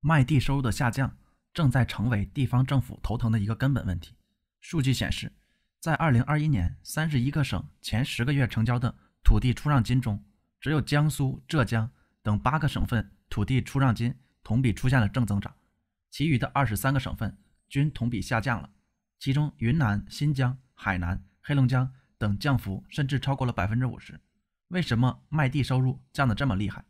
卖地收入的下降正在成为地方政府头疼的一个根本问题。数据显示，在2021年，三十一个省前十个月成交的土地出让金中，只有江苏、浙江等八个省份土地出让金同比出现了正增长，其余的二十三个省份均同比下降了。其中，云南、新疆、海南、黑龙江等降幅甚至超过了百分之五十。为什么卖地收入降得这么厉害？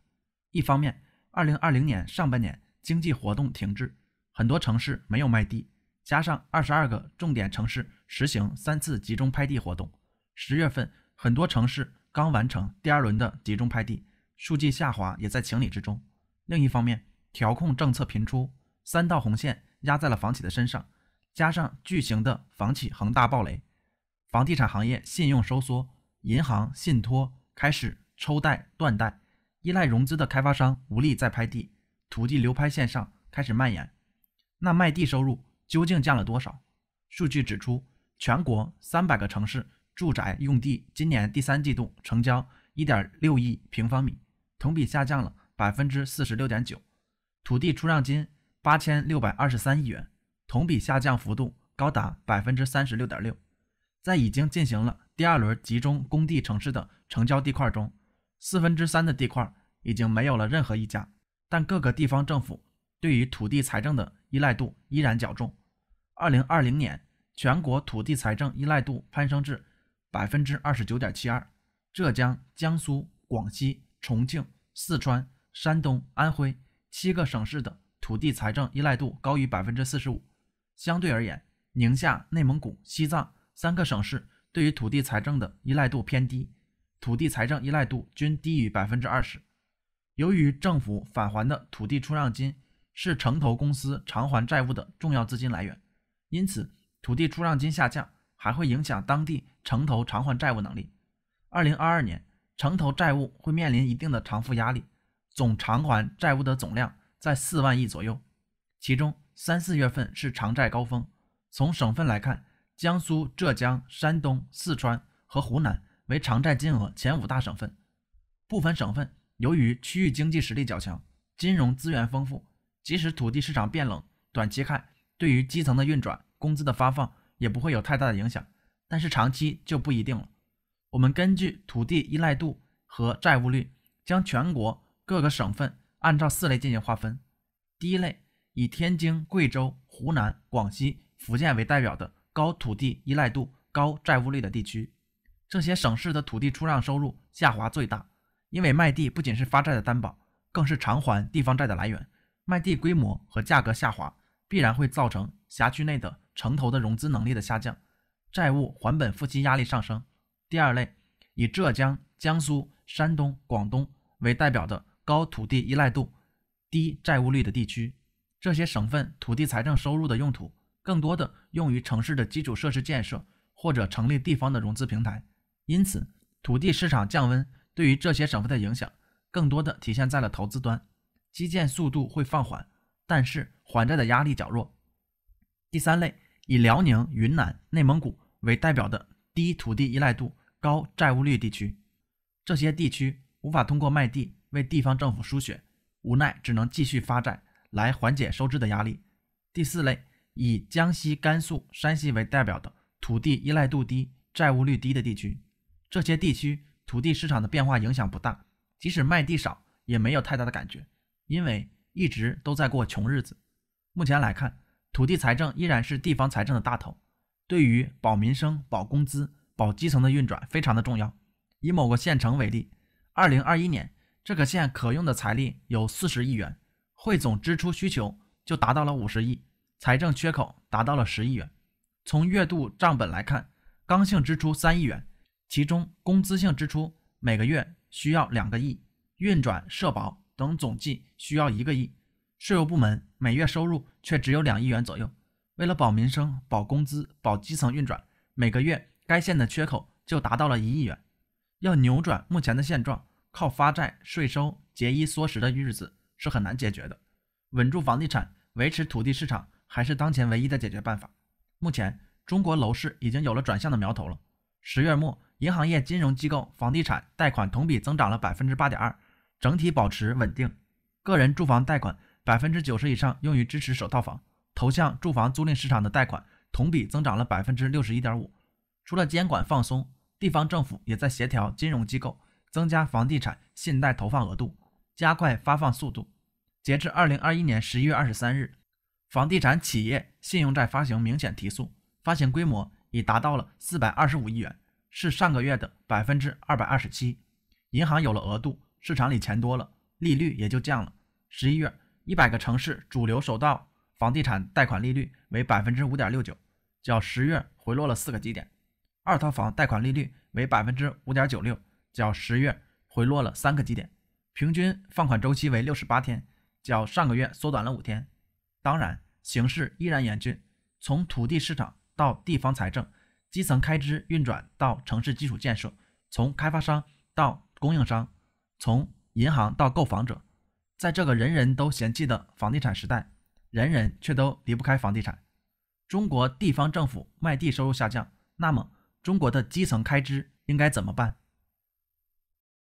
一方面，2020年上半年。经济活动停滞，很多城市没有卖地，加上二十二个重点城市实行三次集中拍地活动，十月份很多城市刚完成第二轮的集中拍地，数据下滑也在情理之中。另一方面，调控政策频出，三道红线压在了房企的身上，加上巨型的房企恒大暴雷，房地产行业信用收缩，银行信托开始抽贷断贷，依赖融资的开发商无力再拍地。土地流拍线上开始蔓延，那卖地收入究竟降了多少？数据指出，全国三百个城市住宅用地今年第三季度成交一点六亿平方米，同比下降了百分之四十六点九，土地出让金八千六百二十三亿元，同比下降幅度高达百分之三十六点六。在已经进行了第二轮集中供地城市的成交地块中，四分之三的地块已经没有了任何溢价。但各个地方政府对于土地财政的依赖度依然较重。二零二零年，全国土地财政依赖度攀升至百分之二十九点七二。浙江、江苏、广西、重庆、四川、山东、安徽七个省市的土地财政依赖度高于百分之四十五。相对而言，宁夏、内蒙古、西藏三个省市对于土地财政的依赖度偏低，土地财政依赖度均低于百分之二十。由于政府返还的土地出让金是城投公司偿还债务的重要资金来源，因此土地出让金下降还会影响当地城投偿还债务能力。二零二二年，城投债务会面临一定的偿付压力，总偿还债务的总量在四万亿左右，其中三四月份是偿债高峰。从省份来看，江苏、浙江、山东、四川和湖南为偿债金额前五大省份，部分省份。由于区域经济实力较强，金融资源丰富，即使土地市场变冷，短期看对于基层的运转、工资的发放也不会有太大的影响。但是长期就不一定了。我们根据土地依赖度和债务率，将全国各个省份按照四类进行划分。第一类以天津、贵州、湖南、广西、福建为代表的高土地依赖度、高债务率的地区，这些省市的土地出让收入下滑最大。因为卖地不仅是发债的担保，更是偿还地方债的来源。卖地规模和价格下滑，必然会造成辖区内的城投的融资能力的下降，债务还本付息压力上升。第二类，以浙江、江苏、山东、广东为代表的高土地依赖度、低债务率的地区，这些省份土地财政收入的用途更多的用于城市的基础设施建设或者成立地方的融资平台，因此土地市场降温。对于这些省份的影响，更多的体现在了投资端，基建速度会放缓，但是还债的压力较弱。第三类，以辽宁、云南、内蒙古为代表的低土地依赖度、高债务率地区，这些地区无法通过卖地为地方政府输血，无奈只能继续发债来缓解收支的压力。第四类，以江西、甘肃、山西为代表的土地依赖度低、债务率低的地区，这些地区。土地市场的变化影响不大，即使卖地少也没有太大的感觉，因为一直都在过穷日子。目前来看，土地财政依然是地方财政的大头，对于保民生、保工资、保基层的运转非常的重要。以某个县城为例，二零二一年这个县可用的财力有四十亿元，汇总支出需求就达到了五十亿，财政缺口达到了十亿元。从月度账本来看，刚性支出三亿元。其中工资性支出每个月需要两个亿，运转、社保等总计需要一个亿，税务部门每月收入却只有两亿元左右。为了保民生、保工资、保基层运转，每个月该县的缺口就达到了一亿元。要扭转目前的现状，靠发债、税收、节衣缩食的日子是很难解决的。稳住房地产，维持土地市场，还是当前唯一的解决办法。目前，中国楼市已经有了转向的苗头了。十月末。银行业金融机构房地产贷款同比增长了百分之八点二，整体保持稳定。个人住房贷款百分之九十以上用于支持首套房，投向住房租赁市场的贷款同比增长了百分之六十一点五。除了监管放松，地方政府也在协调金融机构增加房地产信贷投放额度，加快发放速度。截至二零二一年十一月二十三日，房地产企业信用债发行明显提速，发行规模已达到了四百二十五亿元。是上个月的百分之二百二十七。银行有了额度，市场里钱多了，利率也就降了。十一月，一百个城市主流首套房地产贷款利率为百分之五点六九，较十月回落了四个基点；二套房贷款利率为百分之五点九六，较十月回落了三个基点。平均放款周期为六十八天，较上个月缩短了五天。当然，形势依然严峻，从土地市场到地方财政。基层开支运转到城市基础建设，从开发商到供应商，从银行到购房者，在这个人人都嫌弃的房地产时代，人人却都离不开房地产。中国地方政府卖地收入下降，那么中国的基层开支应该怎么办？